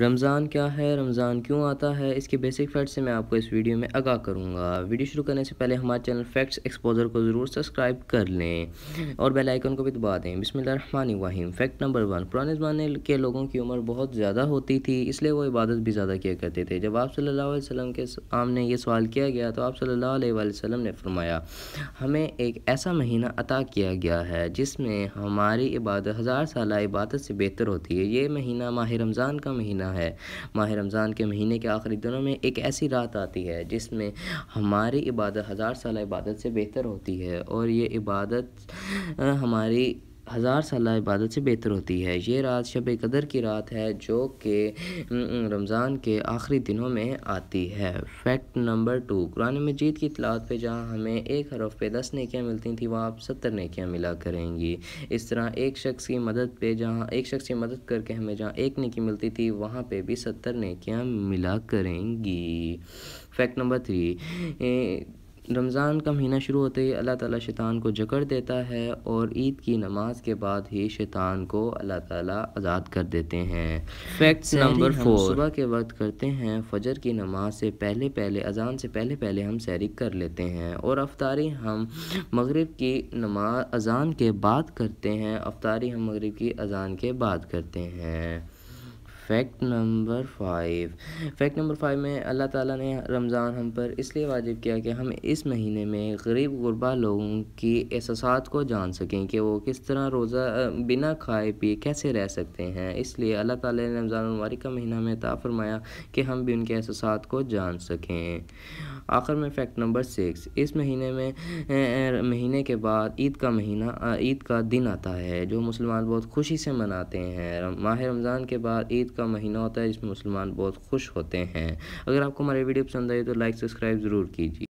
रमज़ान क्या है रमज़ान क्यों आता है इसके बेसिक फैक्ट से मैं आपको इस वीडियो में आगा करूँगा वीडियो शुरू करने से पहले हमारे चैनल फैक्ट्स एक्सपोजर को ज़रूर सब्सक्राइब कर लें और बेल आइकन को भी दबा दें वाहिम फैक्ट नंबर वन पुराने ज़माने के लोगों की उम्र बहुत ज़्यादा होती थी इसलिए वो इबादत भी ज़्यादा किया करते थे जब आप सल्ला वसम के सामने ये सवाल किया गया तो आप सल्ला ने फरमाया हमें एक ऐसा महीना अता किया गया है जिसमें हमारी इबादत हज़ार साल इबादत से बेहतर होती है ये महीना माह रमज़ान का महीना रहा है माह रमज़ान के महीने के आखिरी दिनों में एक ऐसी रात आती है जिसमें हमारी इबादत हज़ार साल इबादत से बेहतर होती है और ये इबादत हमारी हज़ार साल इबादत से बेहतर होती है ये रात शब कदर की रात है जो कि रमज़ान के आखिरी दिनों में आती है फैक्ट नंबर टू कुरान मजीद की इतलात पे जहाँ हमें एक हरफ पे दस नेकियाँ मिलती थी वहाँ आप सत्तर नेकियाँ मिला करेंगी इस तरह एक शख्स की मदद पे जहाँ एक शख्स की मदद करके हमें जहाँ एक नेकी मिलती थी वहाँ पर भी सत्तर नेकियाँ मिला करेंगी फैक्ट नंबर थ्री रमज़ान का महीना शुरू होते ही अल्लाह ताला शैतान को जकड़ देता है और ईद की नमाज के बाद ही शैतान को अल्लाह ताला आज़ाद कर देते हैं फैक्ट्स नंबर फोर सुबह के वक्त करते हैं फजर की नमाज से पहले पहले अजान से पहले पहले हम सैरिक कर लेते हैं और अफतारी हम मगरिब की नमाज अजान के बाद करते हैं अफतारी हम मगरब की अजान के बाद करते हैं fact number five fact number five में अल्लाह ताला ने रमज़ान हम पर इसलिए वाजिब किया कि हम इस महीने में गरीब गुरबा लोगों की एहसास को जान सकें कि वो किस तरह रोज़ा बिना खाए पिए कैसे रह सकते हैं इसलिए अल्लाह ताला ने रमज़ान मुबारक का महीना में ता फरमाया कि हम भी उनके एहसास को जान सकें आखिर में फैक्ट नंबर सिक्स इस महीने में महीने के बाद ईद का महीना ईद का दिन आता है जो मुसलमान बहुत खुशी से मनाते हैं माह रमज़ान के बाद ईद का महीना होता है जिसमें मुसलमान बहुत खुश होते हैं अगर आपको हमारी वीडियो पसंद आई तो लाइक सब्सक्राइब ज़रूर कीजिए